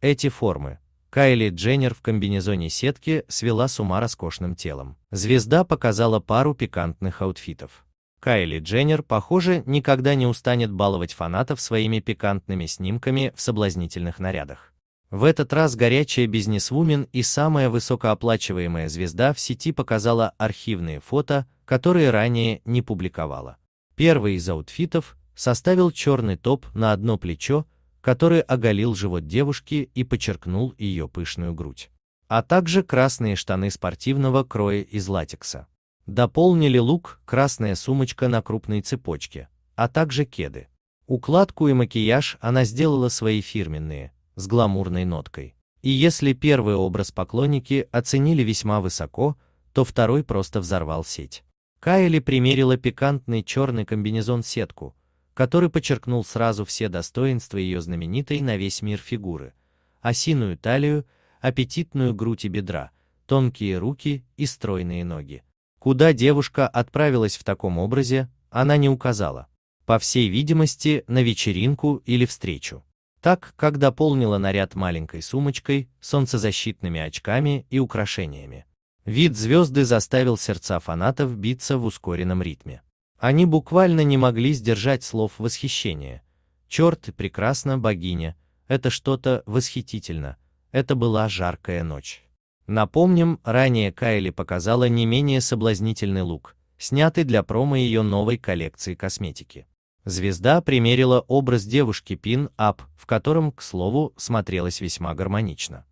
Эти формы Кайли Дженнер в комбинезоне сетки свела с ума роскошным телом. Звезда показала пару пикантных аутфитов. Кайли Дженнер, похоже, никогда не устанет баловать фанатов своими пикантными снимками в соблазнительных нарядах. В этот раз горячая бизнесвумен и самая высокооплачиваемая звезда в сети показала архивные фото, которые ранее не публиковала. Первый из аутфитов составил черный топ на одно плечо, который оголил живот девушки и подчеркнул ее пышную грудь. А также красные штаны спортивного кроя из латекса. Дополнили лук, красная сумочка на крупной цепочке, а также кеды. Укладку и макияж она сделала свои фирменные, с гламурной ноткой. И если первый образ поклонники оценили весьма высоко, то второй просто взорвал сеть. Кайли примерила пикантный черный комбинезон-сетку, который подчеркнул сразу все достоинства ее знаменитой на весь мир фигуры – осиную талию, аппетитную грудь и бедра, тонкие руки и стройные ноги. Куда девушка отправилась в таком образе, она не указала. По всей видимости, на вечеринку или встречу. Так, как дополнила наряд маленькой сумочкой, солнцезащитными очками и украшениями. Вид звезды заставил сердца фанатов биться в ускоренном ритме. Они буквально не могли сдержать слов восхищения. Черт, прекрасно, богиня, это что-то восхитительно, это была жаркая ночь. Напомним, ранее Кайли показала не менее соблазнительный лук, снятый для промо ее новой коллекции косметики. Звезда примерила образ девушки пин-ап, в котором, к слову, смотрелась весьма гармонично.